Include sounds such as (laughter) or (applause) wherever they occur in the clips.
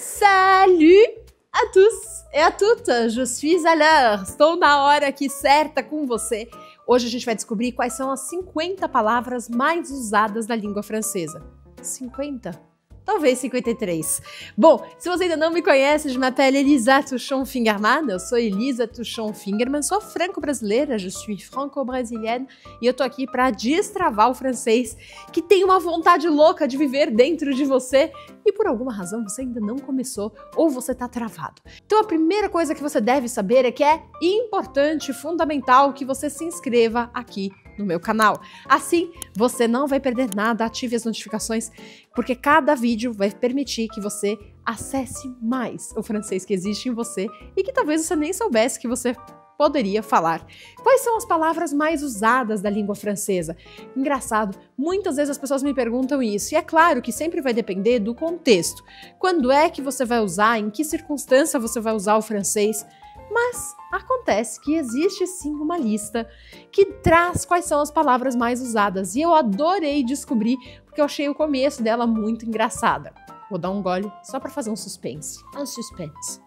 Salut a tous e a toutes, je suis à l'heure, estou na hora aqui certa com você. Hoje a gente vai descobrir quais são as 50 palavras mais usadas na língua francesa. 50? Talvez 53. Bom, se você ainda não me conhece, je m'appelle Elisa Tuchon Fingerman. Eu sou Elisa Tuchon Fingerman, sou franco-brasileira, je suis franco-brasilienne e eu tô aqui para destravar o francês que tem uma vontade louca de viver dentro de você e por alguma razão você ainda não começou ou você tá travado. Então a primeira coisa que você deve saber é que é importante, fundamental que você se inscreva aqui no meu canal. Assim, você não vai perder nada, ative as notificações, porque cada vídeo vai permitir que você acesse mais o francês que existe em você e que talvez você nem soubesse que você poderia falar. Quais são as palavras mais usadas da língua francesa? Engraçado, muitas vezes as pessoas me perguntam isso, e é claro que sempre vai depender do contexto. Quando é que você vai usar, em que circunstância você vai usar o francês? Mas acontece que existe sim uma lista que traz quais são as palavras mais usadas e eu adorei descobrir porque eu achei o começo dela muito engraçada. Vou dar um gole só para fazer um suspense. Um suspense.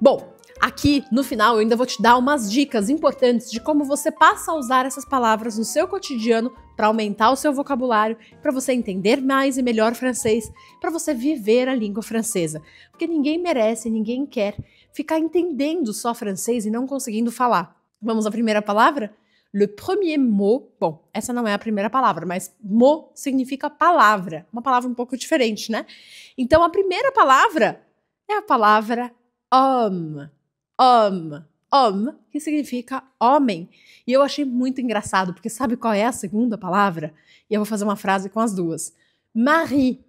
Bom, Aqui no final eu ainda vou te dar umas dicas importantes de como você passa a usar essas palavras no seu cotidiano para aumentar o seu vocabulário, para você entender mais e melhor francês, para você viver a língua francesa, porque ninguém merece, ninguém quer ficar entendendo só francês e não conseguindo falar. Vamos à primeira palavra? Le premier mot. Bom, essa não é a primeira palavra, mas mot significa palavra. Uma palavra um pouco diferente, né? Então a primeira palavra é a palavra homme. Homme. Homme, que significa homem. E eu achei muito engraçado, porque sabe qual é a segunda palavra? E eu vou fazer uma frase com as duas. Marie.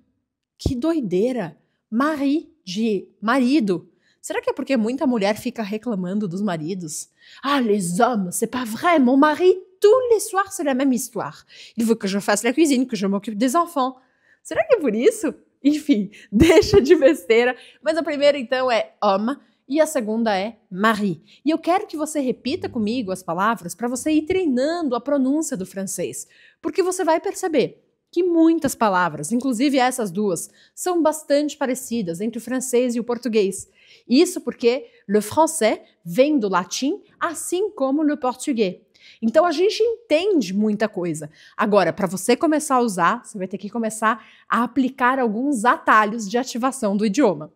Que doideira! Marie de marido. Será que é porque muita mulher fica reclamando dos maridos? Ah, les hommes, c'est pas vrai, mon mari, tous les soirs, c'est la même histoire. Il veut que je fasse la cuisine, que je m'occupe des enfants. Será que é por isso? Enfim, (laughs) deixa de besteira. Mas a primeira, então, é homme e a segunda é mari. E eu quero que você repita comigo as palavras para você ir treinando a pronúncia do francês, porque você vai perceber que muitas palavras, inclusive essas duas, são bastante parecidas entre o francês e o português. Isso porque le français vem do latim, assim como le português. Então a gente entende muita coisa. Agora, para você começar a usar, você vai ter que começar a aplicar alguns atalhos de ativação do idioma.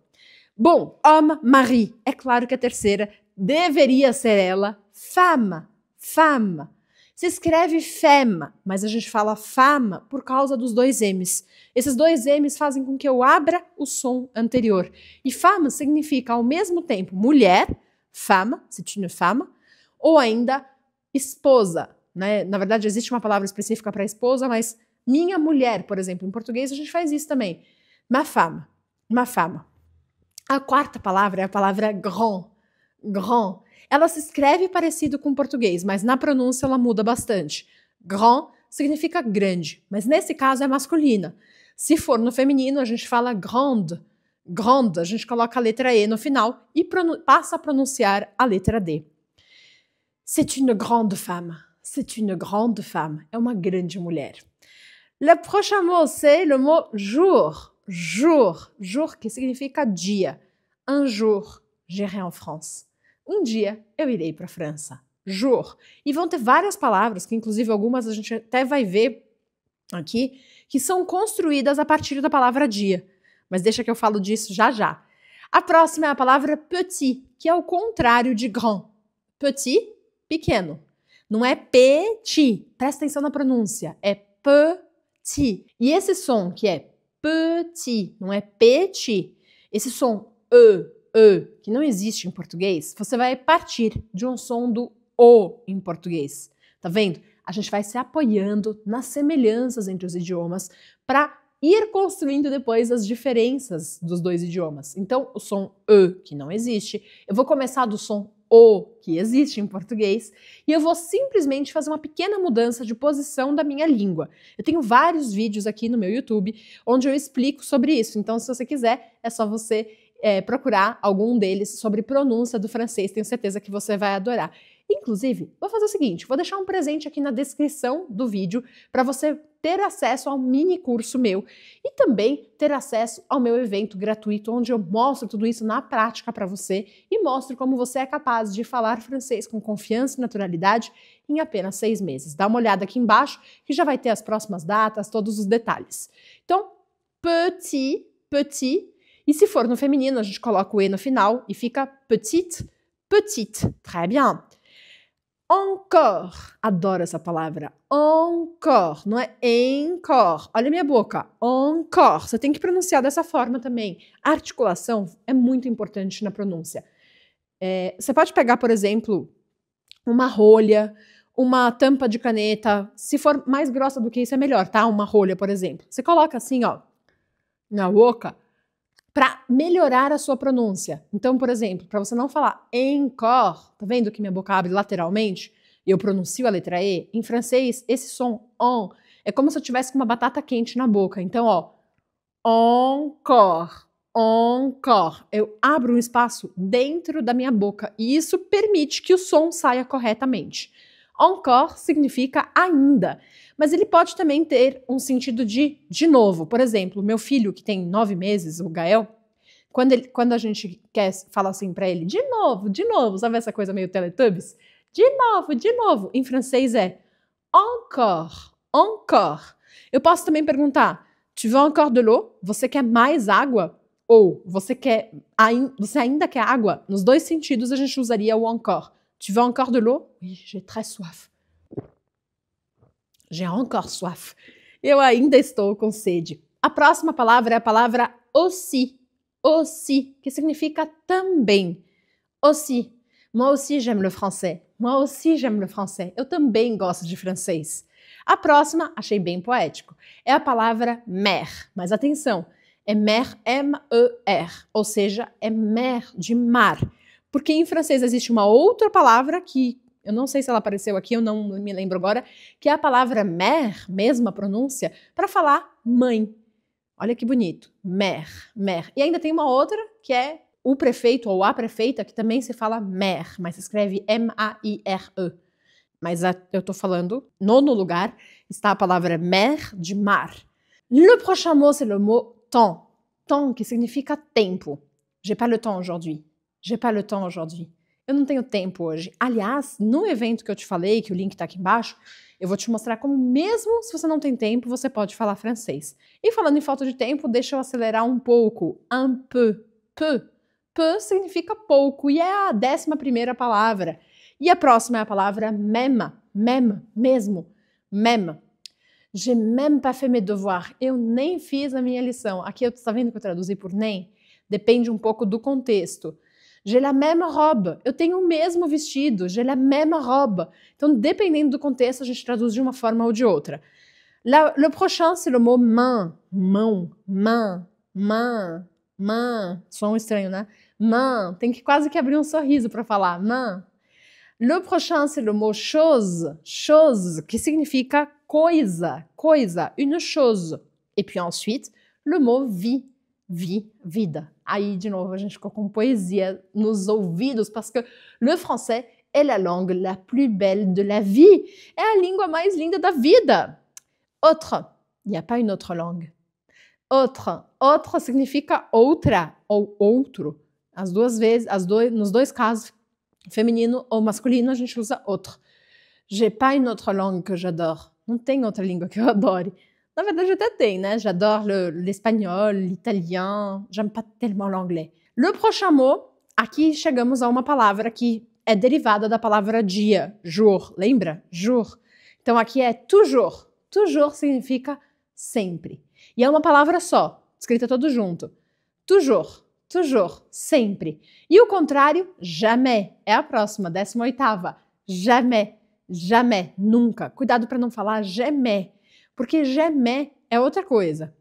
Bom, homme, mari, é claro que a terceira deveria ser ela, femme, femme. Se escreve FEMA, mas a gente fala fama por causa dos dois M's. Esses dois M's fazem com que eu abra o som anterior. E fama significa ao mesmo tempo mulher, fama, se tinha fama, ou ainda esposa. Né? Na verdade, existe uma palavra específica para esposa, mas minha mulher, por exemplo, em português a gente faz isso também. Ma fama, ma fama. A quarta palavra é a palavra grand, grand, ela se escreve parecido com o português, mas na pronúncia ela muda bastante. Grand significa grande, mas nesse caso é masculina. Se for no feminino, a gente fala grande. Grande, a gente coloca a letra E no final e passa a pronunciar a letra D. C'est une grande femme. C'est une grande femme. É uma grande mulher. Le prochain mot, c'est le mot jour. Jour. Jour, que significa dia. Un jour, j'irai en France. Um dia eu irei para a França. Jour. E vão ter várias palavras, que inclusive algumas a gente até vai ver aqui, que são construídas a partir da palavra dia. Mas deixa que eu falo disso já já. A próxima é a palavra petit, que é o contrário de grand. Petit, pequeno. Não é petit. Presta atenção na pronúncia. É petit. E esse som que é petit, não é petit. Esse som e e, que não existe em português, você vai partir de um som do o em português. Tá vendo? A gente vai se apoiando nas semelhanças entre os idiomas para ir construindo depois as diferenças dos dois idiomas. Então, o som e, que não existe, eu vou começar do som o, que existe em português, e eu vou simplesmente fazer uma pequena mudança de posição da minha língua. Eu tenho vários vídeos aqui no meu YouTube onde eu explico sobre isso, então se você quiser, é só você é, procurar algum deles sobre pronúncia do francês, tenho certeza que você vai adorar. Inclusive, vou fazer o seguinte: vou deixar um presente aqui na descrição do vídeo para você ter acesso ao mini curso meu e também ter acesso ao meu evento gratuito, onde eu mostro tudo isso na prática para você e mostro como você é capaz de falar francês com confiança e naturalidade em apenas seis meses. Dá uma olhada aqui embaixo que já vai ter as próximas datas, todos os detalhes. Então, petit, petit e se for no feminino, a gente coloca o E no final e fica petite, petite. Très bien. Encore. Adoro essa palavra. Encore. Não é encore. Olha minha boca. Encore. Você tem que pronunciar dessa forma também. A articulação é muito importante na pronúncia. É, você pode pegar, por exemplo, uma rolha, uma tampa de caneta. Se for mais grossa do que isso, é melhor, tá? Uma rolha, por exemplo. Você coloca assim, ó, na boca para melhorar a sua pronúncia. Então, por exemplo, para você não falar encore, tá vendo que minha boca abre lateralmente? Eu pronuncio a letra E. Em francês, esse som on é como se eu tivesse com uma batata quente na boca. Então, ó, encore, encore. Eu abro um espaço dentro da minha boca e isso permite que o som saia corretamente. Encore significa ainda, mas ele pode também ter um sentido de de novo. Por exemplo, meu filho que tem nove meses, o Gael, quando, ele, quando a gente quer falar assim para ele, de novo, de novo, sabe essa coisa meio Teletubbies? De novo, de novo. Em francês é encore, encore. Eu posso também perguntar, tu veux encore de l'eau? Você quer mais água? Ou você quer, você ainda quer água? Nos dois sentidos a gente usaria o encore. Tu veux encore de l'eau Oui, j'ai très soif. J'ai encore soif. Eu ainda estou com sede. A próxima palavra é a palavra aussi. Aussi, que significa também. Aussi. Moi aussi j'aime le français. Moi aussi j'aime le français. Eu também gosto de francês. A próxima, achei bem poético, é a palavra mer. Mas atenção, é mer, M-E-R, ou seja, é mer de mar. Porque em francês existe uma outra palavra que eu não sei se ela apareceu aqui, eu não me lembro agora, que é a palavra mère, mesma pronúncia, para falar mãe. Olha que bonito. Mère, mère. E ainda tem uma outra que é o prefeito ou a prefeita, que também se fala mère, mas se escreve M-A-I-R-E. Mas a, eu estou falando, nono lugar, está a palavra mère de mar. Le prochain mot, c'est le mot temps. Temps, que significa tempo. J'ai pas le temps aujourd'hui. J'ai pas le temps aujourd'hui. Eu não tenho tempo hoje. Aliás, no evento que eu te falei, que o link está aqui embaixo, eu vou te mostrar como, mesmo se você não tem tempo, você pode falar francês. E falando em falta de tempo, deixa eu acelerar um pouco. Un peu. Peu. Peu significa pouco e é a décima primeira palavra. E a próxima é a palavra même. Même. Mesmo. Même. J'ai même pas fait mes devoirs. Eu nem fiz a minha lição. Aqui eu tá vendo que eu traduzi por nem? Depende um pouco do contexto j'ai la même é robe, eu tenho o mesmo vestido, j'ai la même é robe. Então, dependendo do contexto, a gente traduz de uma forma ou de outra. La, le prochain, c'est le mot main, mão, main, main, main. Som estranho, né? Main, tem que quase que abrir um sorriso para falar main. Le prochain, c'est le mot chose, chose, que significa coisa, coisa, une chose. E puis ensuite, le mot vie, vida. Aí, de novo, a gente ficou com poesia nos ouvidos, porque le français é a langue la plus belle de la vie. É a língua mais linda da vida. Outra, il n'y a pas une autre langue. Outra, outra significa outra ou outro. As duas vezes, as dois, nos dois casos, feminino ou masculino, a gente usa outro. J'ai pas une autre langue que j'adore. Não tem outra língua que eu adore. Na verdade, até tem, né? J'adore l'espagnol, le, l'italien, j'aime pas tellement l'anglais. Le prochain mot, aqui chegamos a uma palavra que é derivada da palavra dia, jour, lembra? Jour. Então aqui é toujours. Toujours significa sempre. E é uma palavra só, escrita todo junto. Toujours, toujours, sempre. E o contrário, jamais, é a próxima, décima oitava. Jamais, jamais, nunca. Cuidado para não falar jamais porque gemé é outra coisa.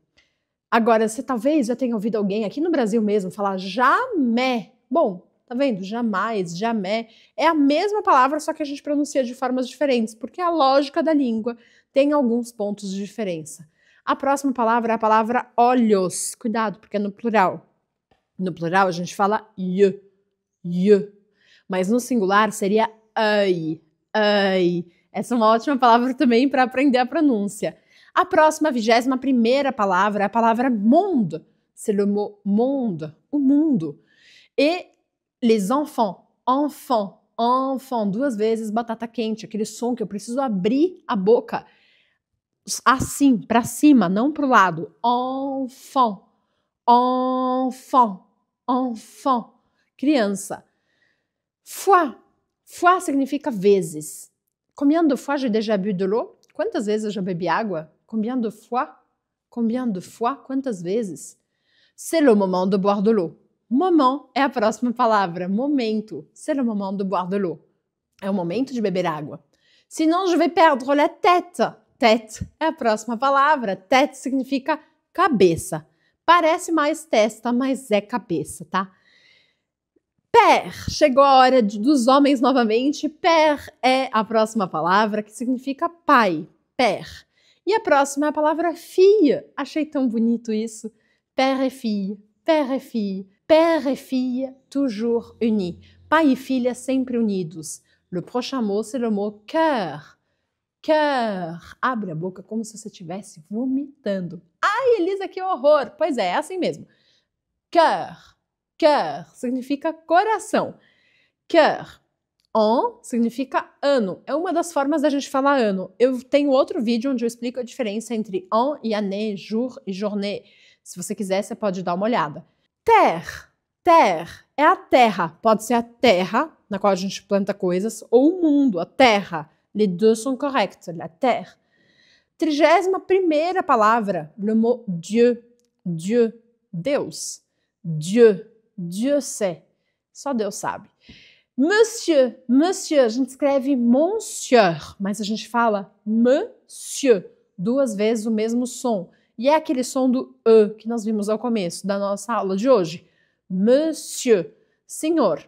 Agora, você talvez já tenha ouvido alguém aqui no Brasil mesmo falar jamé. Bom, tá vendo? Jamais, jamé. É a mesma palavra, só que a gente pronuncia de formas diferentes, porque a lógica da língua tem alguns pontos de diferença. A próxima palavra é a palavra olhos. Cuidado, porque é no plural. No plural a gente fala y, y. Mas no singular seria ai, ai. Essa é uma ótima palavra também para aprender a pronúncia. A próxima, vigésima primeira palavra é a palavra monde. C'est le mot monde, o mundo. E les enfants, enfant, enfant, duas vezes batata quente, aquele som que eu preciso abrir a boca assim, para cima, não para o lado. Enfant, enfant, enfant, criança. Fois, fois significa vezes. comendo de fois j'ai déjà bu de l'eau? Quantas vezes eu já bebi água? Combien de fois? Combien de fois? Quantas vezes? C'est le moment de boire de l'eau. Moment é a próxima palavra. Momento. C'est le moment de boire de l'eau. É o momento de beber água. Sinon, je vais perdre la tête. Tête é a próxima palavra. Tête significa cabeça. Parece mais testa, mas é cabeça, tá? Père. Chegou a hora de, dos homens novamente. Père é a próxima palavra que significa pai. Père. E a próxima é a palavra filha. Achei tão bonito isso. Père et fille, père et fille, père et fille, toujours unis. Pai e filha sempre unidos. Le prochain mot, c'est le mot cœur. Cœur. Abre a boca como se você estivesse vomitando. Ai, Elisa, que horror! Pois é, é assim mesmo. Cœur. Cœur significa coração. Cœur On significa ano. É uma das formas da gente falar ano. Eu tenho outro vídeo onde eu explico a diferença entre on e année, jour e journée. Se você quiser, você pode dar uma olhada. Terre. Terre é a terra. Pode ser a terra na qual a gente planta coisas ou o mundo, a terra. Les deux sont corrects. La terre. Trigésima primeira palavra, le mot Dieu. Dieu. Deus. Dieu. Dieu sait. Só Deus sabe. Monsieur, monsieur, a gente escreve monsieur, mas a gente fala monsieur, duas vezes o mesmo som. E é aquele som do e que nós vimos ao começo da nossa aula de hoje. Monsieur, senhor.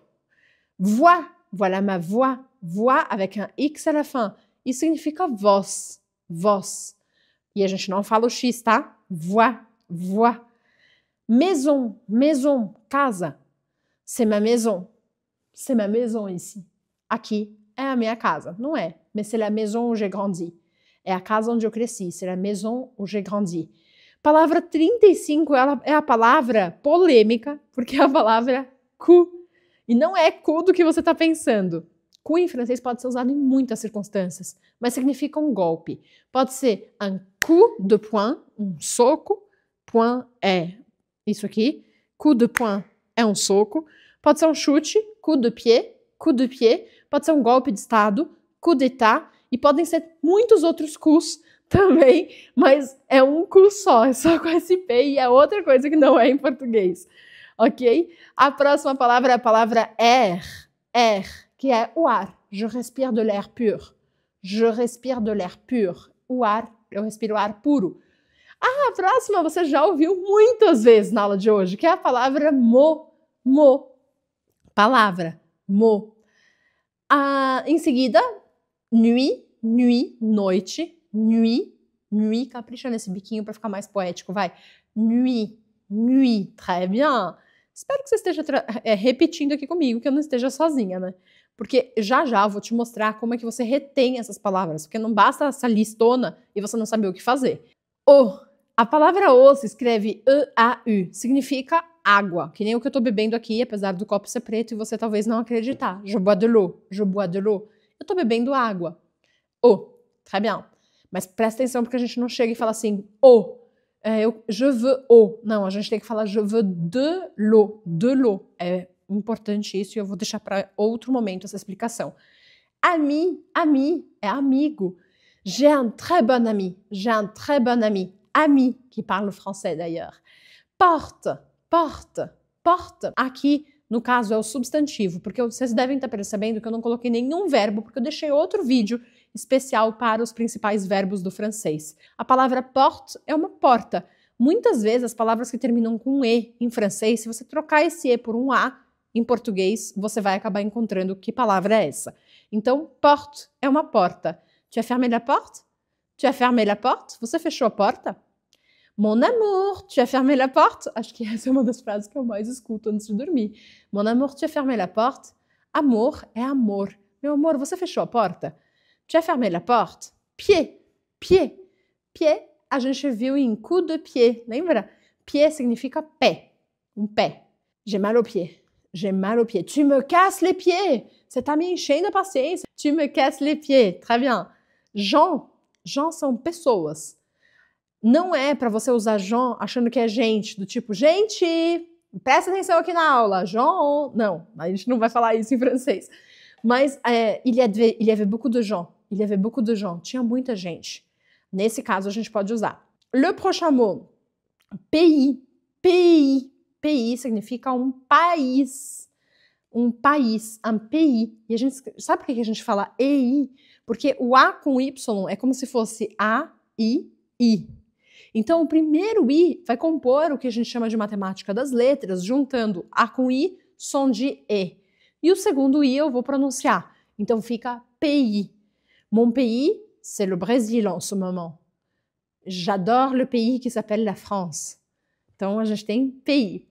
Voix, voilà ma voix. Voix avec un X à la fin. Isso significa voz, voz. E a gente não fala o X, tá? Voix, voix. Maison, maison, casa. C'est ma maison c'est ma maison ici. Aqui é a minha casa, não é? Mas c'est la maison où j'ai grandi. É a casa onde eu cresci, c'est la maison où j'ai grandi. Palavra 35 ela é a palavra polêmica, porque é a palavra cu. E não é cu do que você está pensando. Cu em francês pode ser usado em muitas circunstâncias, mas significa um golpe. Pode ser un coup de poing, um soco. Point é isso aqui. Coup de poing é um soco. Pode ser um chute coup de pied, coup de pied, pode ser um golpe de Estado, coup d'État, e podem ser muitos outros coups (laughs) também, mas é um cu só, é só com SP e é outra coisa que não é em português, ok? A próxima palavra é a palavra air, air, que é o ar. Je respire de l'air pur. Je respire de l'air pur. O ar, eu respiro ar puro. Ah, a próxima você já ouviu muitas vezes na aula de hoje, que é a palavra mo, mo, palavra, mo. Ah, em seguida, nuit, nuit, noite, nuit, nuit, capricha nesse biquinho para ficar mais poético, vai. Nuit, nuit, très bien. Espero que você esteja é, repetindo aqui comigo, que eu não esteja sozinha, né? Porque já já eu vou te mostrar como é que você retém essas palavras, porque não basta essa listona e você não saber o que fazer. O, a palavra o se escreve E-A-U, significa água, que nem o que eu tô bebendo aqui, apesar do copo ser preto e você talvez não acreditar. Je bois de l'eau, je bois de l'eau. Eu tô bebendo água. Oh, très bien. Mas presta atenção porque a gente não chega e fala assim, oh, é, eu, je veux eau. Não, a gente tem que falar je veux de l'eau, de l'eau. É importante isso e eu vou deixar para outro momento essa explicação. Ami, ami, é amigo. J'ai un très bon ami, j'ai un très bon ami. Ami, qui o francês d'ailleurs. Porte, porta, porta. Aqui, no caso, é o substantivo, porque vocês devem estar percebendo que eu não coloquei nenhum verbo, porque eu deixei outro vídeo especial para os principais verbos do francês. A palavra porte é uma porta. Muitas vezes as palavras que terminam com e em francês, se você trocar esse e por um a em português, você vai acabar encontrando que palavra é essa. Então, porte é uma porta. Tu as é fermé la porte? Tu as é fermé la porte? Você fechou a porta? Mon amour, tu as fermé la porte. Acho que essa é uma das frases que eu mais escuto antes de dormir. Mon amour, tu as fermé la porte. Amor amour. amor. Meu amor, você fechou a porta? Tu as fermé la porte. Pied, pied. Pied, a gente vu un coup de pied, lembra? Pied signifie pied. Un pied. J'ai mal au pied. J'ai mal au pied. Tu me casses les pieds. Cet ami cheio de paciência. Tu me casses les pieds. Très bien. Jean, Jean são pessoas. não é para você usar João achando que é gente, do tipo, gente, presta atenção aqui na aula, João Não, a gente não vai falar isso em francês. Mas é, il, y avait, beaucoup de gens. Il y beaucoup de gens. Tinha muita gente. Nesse caso, a gente pode usar. Le prochain mot, pays. Pays. Pays significa um país. Um país, um pays. E a gente sabe por que a gente fala EI? Porque o A com Y é como se fosse A, I, I. Então, o primeiro i vai compor o que a gente chama de matemática das letras, juntando a com i, som de e. E o segundo i eu vou pronunciar. Então fica PI. Mon pays, c'est le Brésil en ce moment. J'adore le pays qui s'appelle la France. Então a gente tem PI.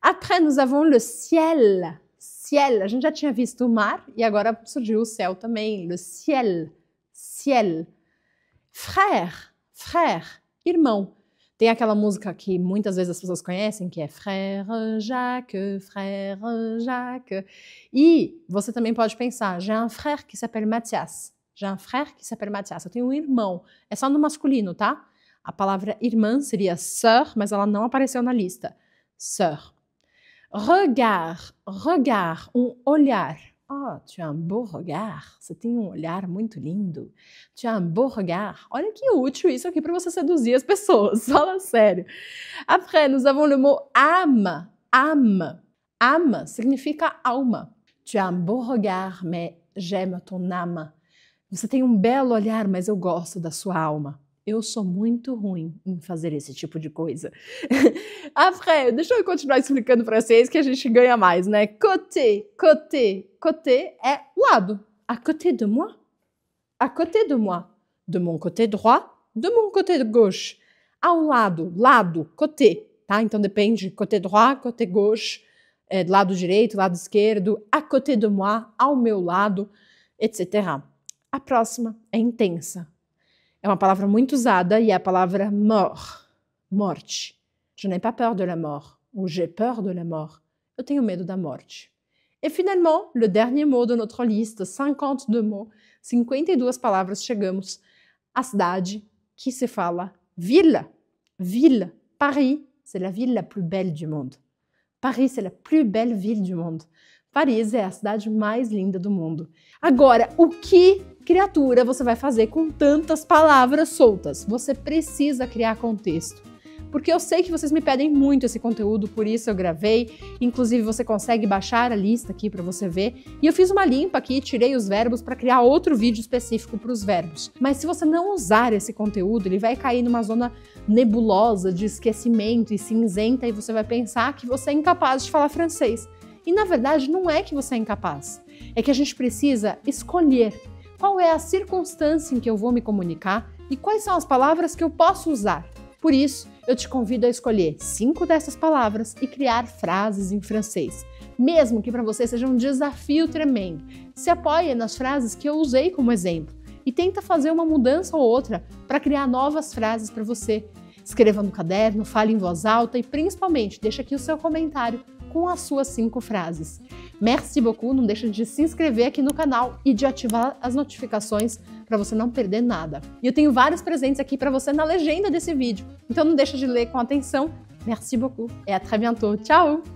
Après, nous avons le ciel. Ciel. A gente já tinha visto o mar e agora surgiu o céu também. Le ciel. Ciel. Frère. Frère irmão. Tem aquela música que muitas vezes as pessoas conhecem, que é Frère Jacques, Frère Jacques. E você também pode pensar, j'ai un frère qui s'appelle Mathias. J'ai un frère qui s'appelle Mathias. Eu tenho um irmão. É só no masculino, tá? A palavra irmã seria sœur, mas ela não apareceu na lista. Sœur. Regard, regard, um olhar. Oh, tu as é um beau regard. Você tem um olhar muito lindo. Tu as é um beau regard. Olha que útil isso aqui para você seduzir as pessoas. (laughs) Fala sério. Après, nous avons le mot âme. Âme. Âme significa alma. Tu as é um beau regard, mais j'aime ton âme. Você tem um belo olhar, mas eu gosto da sua alma eu sou muito ruim em fazer esse tipo de coisa. Après, (laughs) ah, deixa eu continuar explicando para vocês que a gente ganha mais, né? Côté, côté, côté é lado. À côté de moi. À côté de moi. De mon côté droit, de mon côté gauche. Ao lado, lado, côté, tá? Então depende, côté droit, côté gauche, é, lado direito, lado esquerdo, à côté de moi, ao meu lado, etc. A próxima é intensa é uma palavra muito usada e é a palavra mort, morte. Je n'ai pas peur de la mort, ou j'ai peur de la mort. Eu tenho medo da morte. E finalmente, o dernier mot de nossa lista, 52 mots, 52 palavras, chegamos à cidade que se fala ville. Ville. Paris, c'est la ville la plus belle du monde. Paris, c'est la plus belle ville du monde. Paris é a cidade mais linda do mundo. Agora, o que criatura você vai fazer com tantas palavras soltas? Você precisa criar contexto. Porque eu sei que vocês me pedem muito esse conteúdo, por isso eu gravei. Inclusive, você consegue baixar a lista aqui para você ver. E eu fiz uma limpa aqui, tirei os verbos para criar outro vídeo específico para os verbos. Mas se você não usar esse conteúdo, ele vai cair numa zona nebulosa de esquecimento e cinzenta e você vai pensar que você é incapaz de falar francês. E na verdade, não é que você é incapaz, é que a gente precisa escolher qual é a circunstância em que eu vou me comunicar e quais são as palavras que eu posso usar. Por isso, eu te convido a escolher cinco dessas palavras e criar frases em francês, mesmo que para você seja um desafio tremendo. Se apoie nas frases que eu usei como exemplo e tenta fazer uma mudança ou outra para criar novas frases para você. Escreva no caderno, fale em voz alta e principalmente deixa aqui o seu comentário com as suas cinco frases. Merci beaucoup, não deixa de se inscrever aqui no canal e de ativar as notificações para você não perder nada. E eu tenho vários presentes aqui para você na legenda desse vídeo, então não deixa de ler com atenção. Merci beaucoup et à très bientôt. Tchau!